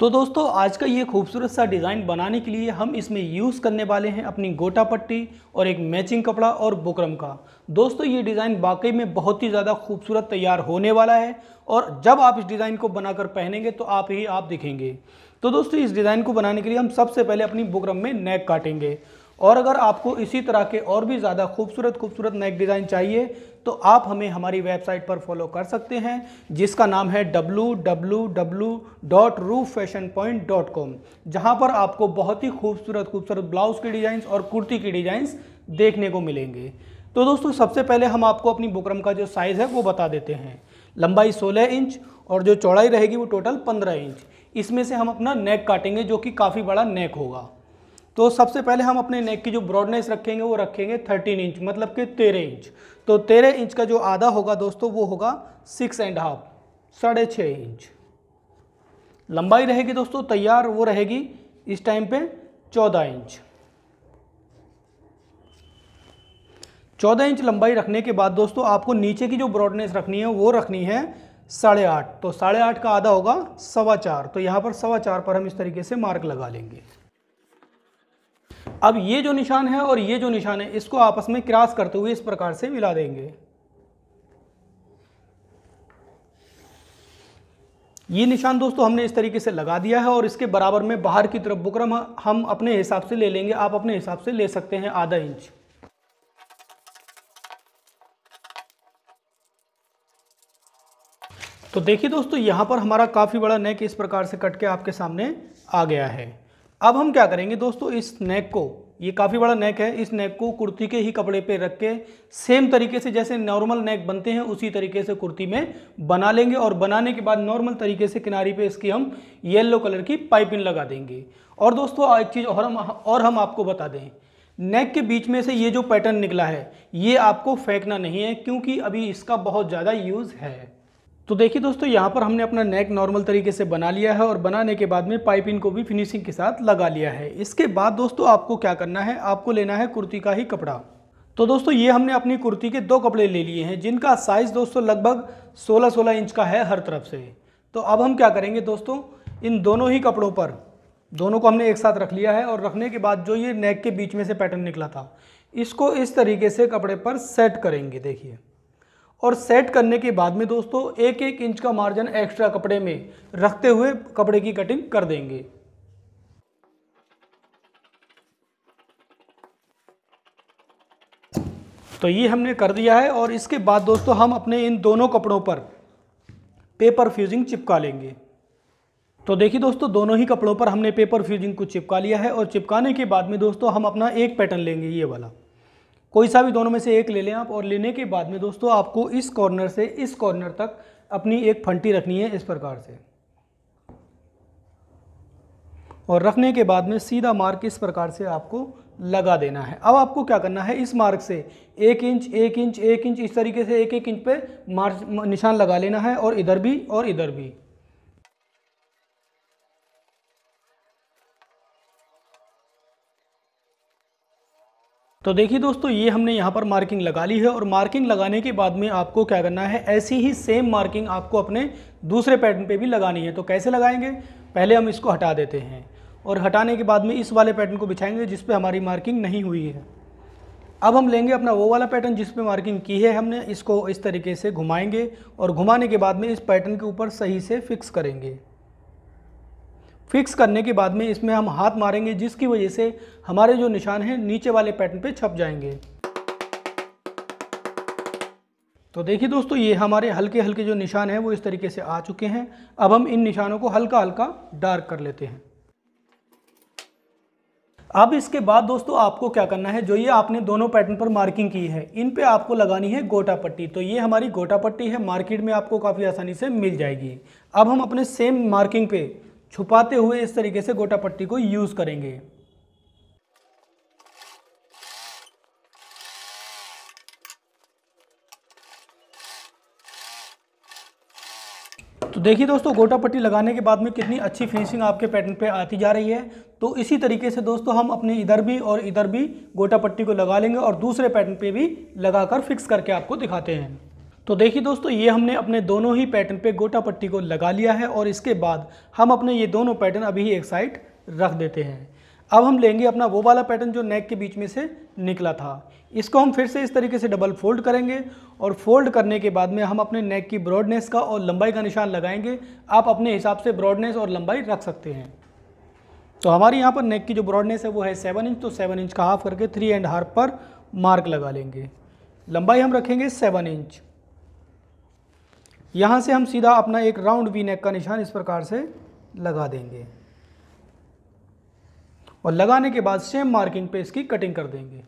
तो दोस्तों आज का ये खूबसूरत सा डिज़ाइन बनाने के लिए हम इसमें यूज़ करने वाले हैं अपनी गोटा पट्टी और एक मैचिंग कपड़ा और बुकरम का दोस्तों ये डिज़ाइन वाकई में बहुत ही ज़्यादा खूबसूरत तैयार होने वाला है और जब आप इस डिज़ाइन को बनाकर पहनेंगे तो आप ही आप दिखेंगे तो दोस्तों इस डिज़ाइन को बनाने के लिए हम सबसे पहले अपनी बुकरम में नेक काटेंगे और अगर आपको इसी तरह के और भी ज़्यादा खूबसूरत खूबसूरत नेक डिज़ाइन चाहिए तो आप हमें हमारी वेबसाइट पर फॉलो कर सकते हैं जिसका नाम है www.rooffashionpoint.com जहां पर आपको बहुत ही खूबसूरत खूबसूरत ब्लाउज़ के डिज़ाइंस और कुर्ती की डिज़ाइंस देखने को मिलेंगे तो दोस्तों सबसे पहले हम आपको अपनी बुकरम का जो साइज़ है वो बता देते हैं लंबाई सोलह इंच और जो चौड़ाई रहेगी वो टोटल पंद्रह इंच इसमें से हम अपना नेक काटेंगे जो कि काफ़ी बड़ा नेक होगा तो सबसे पहले हम अपने नेक की जो ब्रॉडनेस रखेंगे वो रखेंगे थर्टीन इंच मतलब कि तेरह इंच तो तेरह इंच का जो आधा होगा दोस्तों वो होगा सिक्स एंड हाफ साढ़े छः इंच लंबाई रहेगी दोस्तों तैयार वो रहेगी इस टाइम पे चौदह इंच चौदह इंच लंबाई रखने के बाद दोस्तों आपको नीचे की जो ब्रॉडनेस रखनी है वो रखनी है साढ़े आठ तो साढ़े आठ का आधा होगा सवा चार तो यहाँ पर सवा चार पर हम इस तरीके से मार्क लगा लेंगे अब ये जो निशान है और ये जो निशान है इसको आपस में क्रॉस करते हुए इस प्रकार से मिला देंगे ये निशान दोस्तों हमने इस तरीके से लगा दिया है और इसके बराबर में बाहर की तरफ बुकरम हम अपने हिसाब से ले लेंगे आप अपने हिसाब से ले सकते हैं आधा इंच तो देखिए दोस्तों यहां पर हमारा काफ़ी बड़ा नेक इस प्रकार से कट के आपके सामने आ गया है अब हम क्या करेंगे दोस्तों इस नेक को ये काफ़ी बड़ा नेक है इस नेक को कुर्ती के ही कपड़े पे रख के सेम तरीके से जैसे नॉर्मल नेक बनते हैं उसी तरीके से कुर्ती में बना लेंगे और बनाने के बाद नॉर्मल तरीके से किनारी पे इसकी हम येलो कलर की पाइपिंग लगा देंगे और दोस्तों एक चीज़ और हम और हम आपको बता दें नेक के बीच में से ये जो पैटर्न निकला है ये आपको फेंकना नहीं है क्योंकि अभी इसका बहुत ज़्यादा यूज़ है तो देखिए दोस्तों यहाँ पर हमने अपना नेक नॉर्मल तरीके से बना लिया है और बनाने के बाद में पाइपिंग को भी फिनिशिंग के साथ लगा लिया है इसके बाद दोस्तों आपको क्या करना है आपको लेना है कुर्ती का ही कपड़ा तो दोस्तों ये हमने अपनी कुर्ती के दो कपड़े ले लिए हैं जिनका साइज़ दोस्तों लगभग 16-16 इंच का है हर तरफ से तो अब हम क्या करेंगे दोस्तों इन दोनों ही कपड़ों पर दोनों को हमने एक साथ रख लिया है और रखने के बाद जो ये नेक के बीच में से पैटर्न निकला था इसको इस तरीके से कपड़े पर सेट करेंगे देखिए और सेट करने के बाद में दोस्तों एक एक इंच का मार्जिन एक्स्ट्रा कपड़े में रखते हुए कपड़े की कटिंग कर देंगे तो ये हमने कर दिया है और इसके बाद दोस्तों हम अपने इन दोनों कपड़ों पर पेपर फ्यूजिंग चिपका लेंगे तो देखिए दोस्तों दोनों ही कपड़ों पर हमने पेपर फ्यूजिंग को चिपका लिया है और चिपकाने के बाद में दोस्तों हम अपना एक पैटर्न लेंगे ये वाला कोई सा भी दोनों में से एक ले लें आप और लेने के बाद में दोस्तों आपको इस कॉर्नर से इस कॉर्नर तक अपनी एक फंटी रखनी है इस प्रकार से और रखने के बाद में सीधा मार्क इस प्रकार से आपको लगा देना है अब आपको क्या करना है इस मार्क से एक इंच एक इंच एक इंच इस तरीके से एक एक इंच पे मार्च निशान लगा लेना है और इधर भी और इधर भी तो देखिए दोस्तों ये हमने यहाँ पर मार्किंग लगा ली है और मार्किंग लगाने के बाद में आपको क्या करना है ऐसी ही सेम मार्किंग आपको अपने दूसरे पैटर्न पे भी लगानी है तो कैसे लगाएंगे पहले हम इसको हटा देते हैं और हटाने के बाद में इस वाले पैटर्न को बिछाएंगे जिस पे हमारी मार्किंग नहीं हुई है अब हम लेंगे अपना वो वाला पैटर्न जिस पर मार्किंग की है हमने इसको इस तरीके से घुमाएँगे और घुमाने के बाद में इस पैटर्न के ऊपर सही से फिक्स करेंगे फिक्स करने के बाद में इसमें हम हाथ मारेंगे जिसकी वजह से हमारे जो निशान हैं नीचे वाले पैटर्न पे छप जाएंगे तो देखिए दोस्तों ये हमारे हल्के हल्के जो निशान हैं वो इस तरीके से आ चुके हैं अब हम इन निशानों को हल्का हल्का डार्क कर लेते हैं अब इसके बाद दोस्तों आपको क्या करना है जो ये आपने दोनों पैटर्न पर मार्किंग की है इन पे आपको लगानी है गोटा पट्टी तो ये हमारी गोटा पट्टी है मार्केट में आपको काफ़ी आसानी से मिल जाएगी अब हम अपने सेम मार्किंग पे छुपाते हुए इस तरीके से गोटा पट्टी को यूज़ करेंगे तो देखिए दोस्तों गोटा पट्टी लगाने के बाद में कितनी अच्छी फिनिशिंग आपके पैटर्न पे आती जा रही है तो इसी तरीके से दोस्तों हम अपने इधर भी और इधर भी गोटा पट्टी को लगा लेंगे और दूसरे पैटर्न पे भी लगाकर फिक्स करके आपको दिखाते हैं तो देखिए दोस्तों ये हमने अपने दोनों ही पैटर्न पे गोटा पट्टी को लगा लिया है और इसके बाद हम अपने ये दोनों पैटर्न अभी ही एक साइड रख देते हैं अब हम लेंगे अपना वो वाला पैटर्न जो नेक के बीच में से निकला था इसको हम फिर से इस तरीके से डबल फोल्ड करेंगे और फोल्ड करने के बाद में हम अपने नेक की ब्रॉडनेस का और लंबाई का निशान लगाएंगे आप अपने हिसाब से ब्रॉडनेस और लंबाई रख सकते हैं तो हमारे यहाँ पर नेक की जो ब्रॉडनेस है वो है सेवन इंच तो सेवन इंच का हाफ करके थ्री एंड हाफ पर मार्क लगा लेंगे लंबाई हम रखेंगे सेवन इंच यहाँ से हम सीधा अपना एक राउंड वी नेक का निशान इस प्रकार से लगा देंगे और लगाने के बाद सेम मार्किंग पे इसकी कटिंग कर देंगे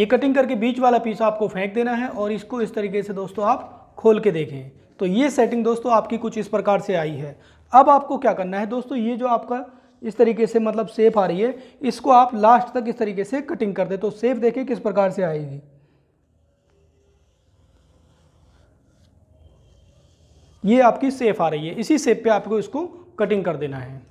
ये कटिंग करके बीच वाला पीस आपको फेंक देना है और इसको इस तरीके से दोस्तों आप खोल के देखें तो ये सेटिंग दोस्तों आपकी कुछ इस प्रकार से आई है अब आपको क्या करना है दोस्तों ये जो आपका इस तरीके से मतलब सेफ आ रही है इसको आप लास्ट तक इस तरीके से कटिंग कर दे तो सेफ देखें किस प्रकार से आएगी ये आपकी सेप आ रही है इसी सेप पे आपको इसको कटिंग कर देना है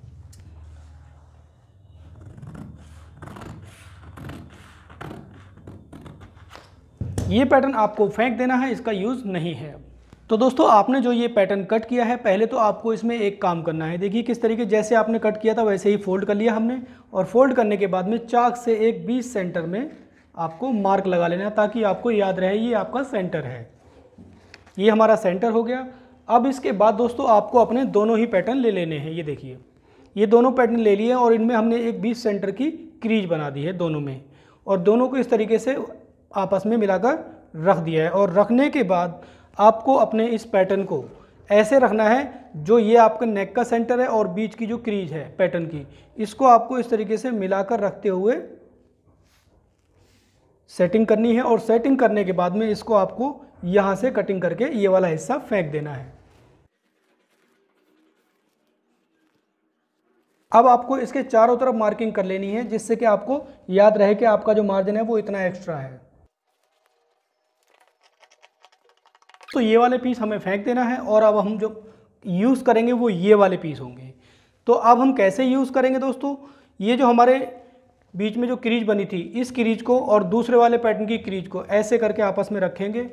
ये पैटर्न आपको फेंक देना है इसका यूज़ नहीं है तो दोस्तों आपने जो ये पैटर्न कट किया है पहले तो आपको इसमें एक काम करना है देखिए किस तरीके जैसे आपने कट किया था वैसे ही फोल्ड कर लिया हमने और फोल्ड करने के बाद में चाक से एक बीस सेंटर में आपको मार्क लगा लेना है ताकि आपको याद रहे ये आपका सेंटर है ये हमारा सेंटर हो गया अब इसके बाद दोस्तों आपको अपने दोनों ही पैटर्न ले लेने हैं ये देखिए ये दोनों पैटर्न ले लिए और इनमें हमने एक बीस सेंटर की क्रीज बना दी है दोनों में और दोनों को इस तरीके से आपस में मिलाकर रख दिया है और रखने के बाद आपको अपने इस पैटर्न को ऐसे रखना है जो ये आपका नेक का सेंटर है और बीच की जो क्रीज है पैटर्न की इसको आपको इस तरीके से मिलाकर रखते हुए सेटिंग करनी है और सेटिंग करने के बाद में इसको आपको यहाँ से कटिंग करके ये वाला हिस्सा फेंक देना है अब आपको इसके चारों तरफ मार्किंग कर लेनी है जिससे कि आपको याद रहे कि आपका जो मार्जिन है वो इतना एक्स्ट्रा है तो ये वाले पीस हमें फेंक देना है और अब हम जो यूज़ करेंगे वो ये वाले पीस होंगे तो अब हम कैसे यूज़ करेंगे दोस्तों ये जो हमारे बीच में जो क्रीज बनी थी इस क्रीज को और दूसरे वाले पैटर्न की क्रीज को ऐसे करके आपस में रखेंगे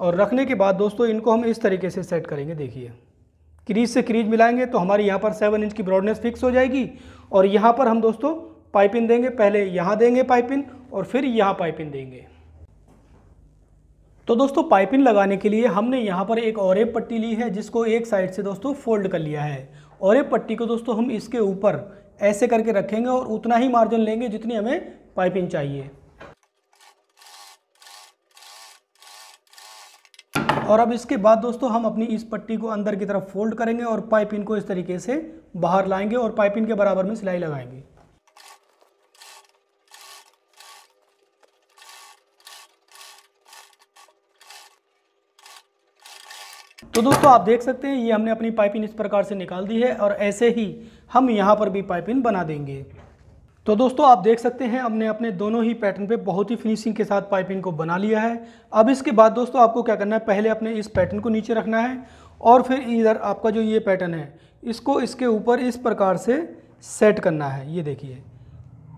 और रखने के बाद दोस्तों इनको हम इस तरीके से सेट करेंगे देखिए क्रीज से क्रीज मिलाएंगे तो हमारे यहाँ पर सेवन इंच की ब्रॉडनेस फिक्स हो जाएगी और यहाँ पर हम दोस्तों पाइपिंग देंगे पहले यहाँ देंगे पाइपिंग और फिर यहाँ पाइपिंग देंगे तो दोस्तों पाइपिंग लगाने के लिए हमने यहाँ पर एक और पट्टी ली है जिसको एक साइड से दोस्तों फोल्ड कर लिया है और पट्टी को दोस्तों हम इसके ऊपर ऐसे करके रखेंगे और उतना ही मार्जिन लेंगे जितनी हमें पाइपिंग चाहिए और अब इसके बाद दोस्तों हम अपनी इस पट्टी को अंदर की तरफ फोल्ड करेंगे और पाइपिन को इस तरीके से बाहर लाएंगे और पाइपिन के बराबर में सिलाई लगाएंगे तो दोस्तों आप देख सकते हैं ये हमने अपनी पाइपिंग इस प्रकार से निकाल दी है और ऐसे ही हम यहाँ पर भी पाइपिन बना देंगे तो दोस्तों आप देख सकते हैं हमने अपने दोनों ही पैटर्न पे बहुत ही फिनिशिंग के साथ पाइपिंग को बना लिया है अब इसके बाद दोस्तों आपको क्या करना है पहले अपने इस पैटर्न को नीचे रखना है और फिर इधर आपका जो ये पैटर्न है इसको इसके ऊपर इस प्रकार से सेट करना है ये देखिए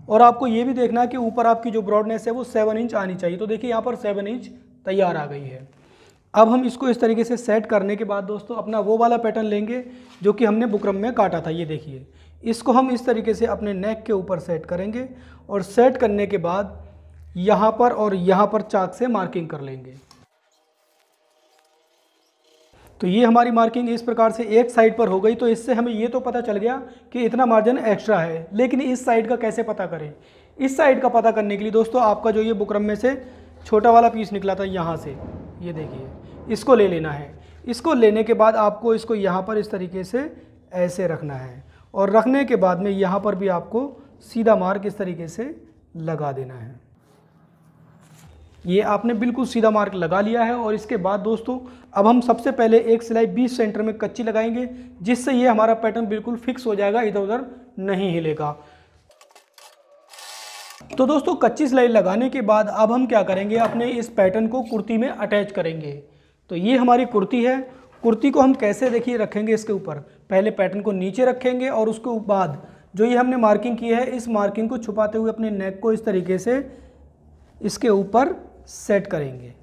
और आपको ये भी देखना है कि ऊपर आपकी जो ब्रॉडनेस है वो सेवन इंच आनी चाहिए तो देखिए यहाँ पर सेवन इंच तैयार आ गई है अब हम इसको इस तरीके से सेट करने के बाद दोस्तों अपना वो वाला पैटर्न लेंगे जो कि हमने बुकरम में काटा था ये देखिए इसको हम इस तरीके से अपने नेक के ऊपर सेट करेंगे और सेट करने के बाद यहाँ पर और यहाँ पर चाक से मार्किंग कर लेंगे तो ये हमारी मार्किंग इस प्रकार से एक साइड पर हो गई तो इससे हमें ये तो पता चल गया कि इतना मार्जिन एक्स्ट्रा है लेकिन इस साइड का कैसे पता करें इस साइड का पता करने के लिए दोस्तों आपका जो ये बुकरम में से छोटा वाला पीस निकला था यहाँ से ये देखिए इसको ले लेना है इसको लेने के बाद आपको इसको यहाँ पर इस तरीके से ऐसे रखना है और रखने के बाद में यहाँ पर भी आपको सीधा मार्क इस तरीके से लगा देना है ये आपने बिल्कुल सीधा मार्क लगा लिया है और इसके बाद दोस्तों अब हम सबसे पहले एक सिलाई 20 सेंटर में कच्ची लगाएंगे जिससे ये हमारा पैटर्न बिल्कुल फिक्स हो जाएगा इधर उधर नहीं हिलेगा तो दोस्तों कच्ची सिलाई लगाने के बाद अब हम क्या करेंगे अपने इस पैटर्न को कुर्ती में अटैच करेंगे तो ये हमारी कुर्ती है कुर्ती को हम कैसे देखिए रखेंगे इसके ऊपर पहले पैटर्न को नीचे रखेंगे और उसके बाद जो ये हमने मार्किंग की है इस मार्किंग को छुपाते हुए अपने नेक को इस तरीके से इसके ऊपर सेट करेंगे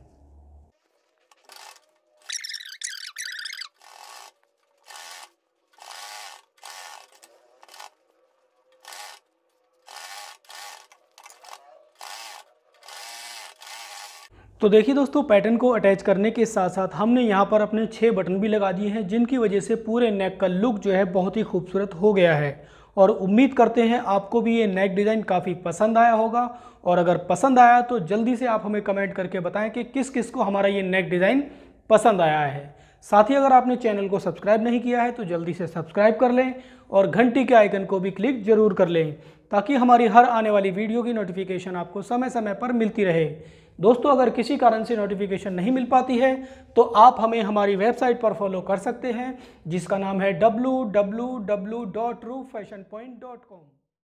तो देखिए दोस्तों पैटर्न को अटैच करने के साथ साथ हमने यहाँ पर अपने छः बटन भी लगा दिए हैं जिनकी वजह से पूरे नेक का लुक जो है बहुत ही खूबसूरत हो गया है और उम्मीद करते हैं आपको भी ये नेक डिज़ाइन काफ़ी पसंद आया होगा और अगर पसंद आया तो जल्दी से आप हमें कमेंट करके बताएं कि किस किस को हमारा ये नेक डिज़ाइन पसंद आया है साथ ही अगर आपने चैनल को सब्सक्राइब नहीं किया है तो जल्दी से सब्सक्राइब कर लें और घंटी के आइकन को भी क्लिक जरूर कर लें ताकि हमारी हर आने वाली वीडियो की नोटिफिकेशन आपको समय समय पर मिलती रहे दोस्तों अगर किसी कारण से नोटिफिकेशन नहीं मिल पाती है तो आप हमें हमारी वेबसाइट पर फॉलो कर सकते हैं जिसका नाम है W W W dot Ru fashion point dot com